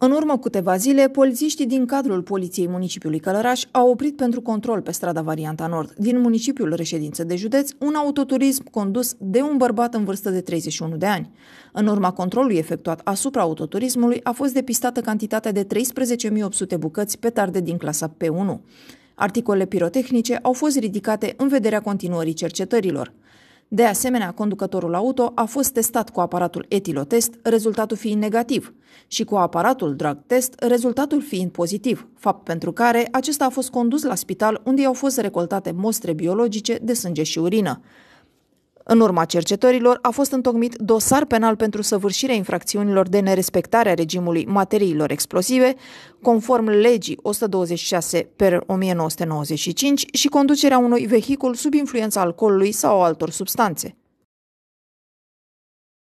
În urmă câteva zile, polițiștii din cadrul Poliției Municipiului Călăraș au oprit pentru control pe strada Varianta Nord, din municipiul reședință de județ, un autoturism condus de un bărbat în vârstă de 31 de ani. În urma controlului efectuat asupra autoturismului a fost depistată cantitatea de 13.800 bucăți petarde din clasa P1. Articolele pirotehnice au fost ridicate în vederea continuării cercetărilor. De asemenea, conducătorul auto a fost testat cu aparatul etilotest, rezultatul fiind negativ, și cu aparatul drug test, rezultatul fiind pozitiv, fapt pentru care acesta a fost condus la spital unde i-au fost recoltate mostre biologice de sânge și urină. În urma cercetărilor a fost întocmit dosar penal pentru săvârșirea infracțiunilor de nerespectare a regimului materiilor explosive, conform legii 126 per 1995 și conducerea unui vehicul sub influența alcoolului sau altor substanțe.